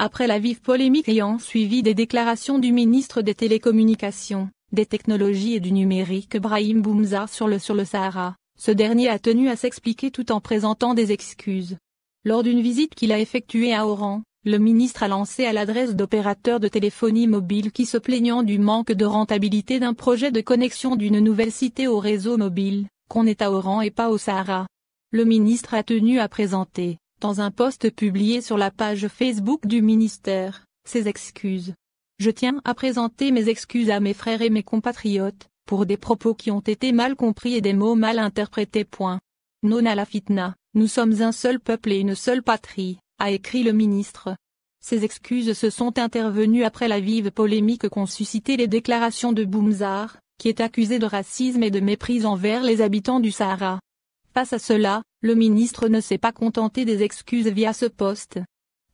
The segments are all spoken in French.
Après la vive polémique ayant suivi des déclarations du ministre des Télécommunications, des Technologies et du Numérique Brahim Boumza sur le sur le Sahara, ce dernier a tenu à s'expliquer tout en présentant des excuses. Lors d'une visite qu'il a effectuée à Oran, le ministre a lancé à l'adresse d'opérateurs de téléphonie mobile qui se plaignant du manque de rentabilité d'un projet de connexion d'une nouvelle cité au réseau mobile, qu'on est à Oran et pas au Sahara. Le ministre a tenu à présenter dans un poste publié sur la page Facebook du ministère, ses excuses. Je tiens à présenter mes excuses à mes frères et mes compatriotes, pour des propos qui ont été mal compris et des mots mal interprétés. Non à la fitna, nous sommes un seul peuple et une seule patrie, a écrit le ministre. Ces excuses se sont intervenues après la vive polémique qu'ont suscité les déclarations de Boumzar, qui est accusé de racisme et de méprise envers les habitants du Sahara. Face à cela, le ministre ne s'est pas contenté des excuses via ce poste.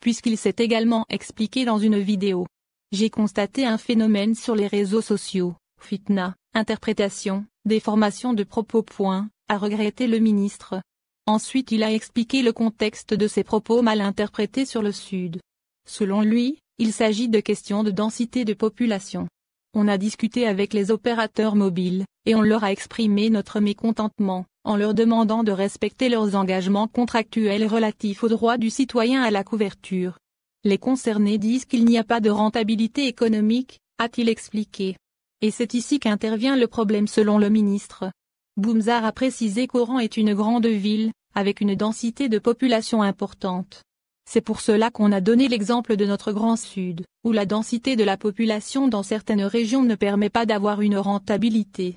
Puisqu'il s'est également expliqué dans une vidéo. J'ai constaté un phénomène sur les réseaux sociaux, fitna, interprétation, déformation de propos. Point, a regretté le ministre. Ensuite il a expliqué le contexte de ses propos mal interprétés sur le Sud. Selon lui, il s'agit de questions de densité de population. On a discuté avec les opérateurs mobiles, et on leur a exprimé notre mécontentement, en leur demandant de respecter leurs engagements contractuels relatifs aux droits du citoyen à la couverture. Les concernés disent qu'il n'y a pas de rentabilité économique, a-t-il expliqué. Et c'est ici qu'intervient le problème selon le ministre. Boumzar a précisé qu'Oran est une grande ville, avec une densité de population importante. C'est pour cela qu'on a donné l'exemple de notre Grand Sud, où la densité de la population dans certaines régions ne permet pas d'avoir une rentabilité.